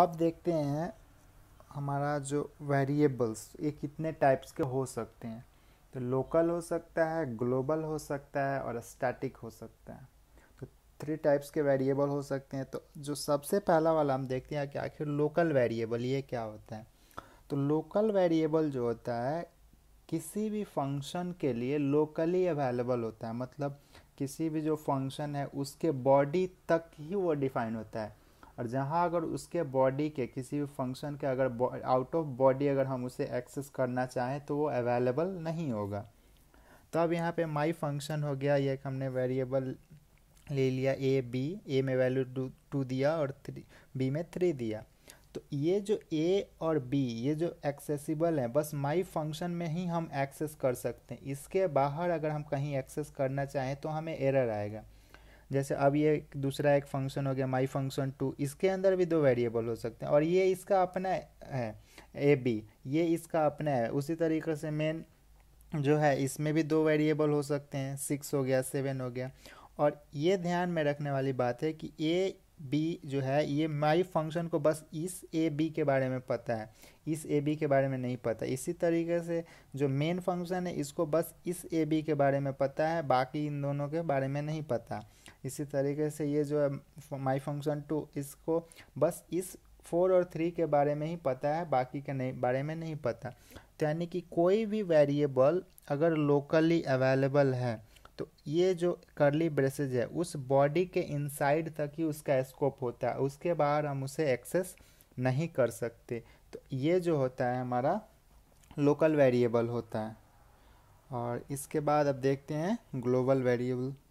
अब देखते हैं हमारा जो वेरिएबल्स ये कितने टाइप्स के हो सकते हैं तो लोकल हो सकता है ग्लोबल हो सकता है और स्टैटिक हो सकता है तो थ्री टाइप्स के वेरिएबल हो सकते हैं तो जो सबसे पहला वाला हम देखते हैं कि आखिर लोकल वेरिएबल ये क्या होता है तो लोकल वेरिएबल जो होता है किसी भी फंक्शन के लिए लोकली अवेलेबल होता है मतलब किसी भी जो फंक्शन है उसके बॉडी तक ही वो डिफाइन होता है और जहाँ अगर उसके बॉडी के किसी भी फंक्शन के अगर आउट ऑफ बॉडी अगर हम उसे एक्सेस करना चाहें तो वो अवेलेबल नहीं होगा तो अब यहाँ पे माई फंक्शन हो गया ये एक हमने वेरिएबल ले लिया ए बी ए में वैल्यू टू दिया और थ्री बी में थ्री दिया तो ये जो ए और बी ये जो एक्सेसिबल है बस माई फंक्शन में ही हम एक्सेस कर सकते हैं इसके बाहर अगर हम कहीं एक्सेस करना चाहें तो हमें एरर आएगा जैसे अब ये दूसरा एक फंक्शन हो गया माई फंक्शन टू इसके अंदर भी दो वेरिएबल हो सकते हैं और ये इसका अपना है ए बी ये इसका अपना है उसी तरीके से मेन जो है इसमें भी दो वेरिएबल हो सकते हैं सिक्स हो गया सेवन हो गया और ये ध्यान में रखने वाली बात है कि ए बी जो है ये माई फंक्शन को बस इस ए बी के बारे में पता है इस ए बी के बारे में नहीं पता इसी तरीके से जो मेन फंक्शन है इसको बस इस ए बी के बारे में पता है बाकी इन दोनों के बारे में नहीं पता इसी तरीके से ये जो है माई फंक्शन टू इसको बस इस फोर और थ्री के बारे में ही पता है बाकी के नहीं बारे में नहीं पता तो यानी कि कोई भी वेरिएबल अगर लोकली अवेलेबल है तो ये जो करली ब्रेसेज है उस बॉडी के इनसाइड तक ही उसका स्कोप होता है उसके बाहर हम उसे एक्सेस नहीं कर सकते तो ये जो होता है हमारा लोकल वेरिएबल होता है और इसके बाद अब देखते हैं ग्लोबल वेरिएबल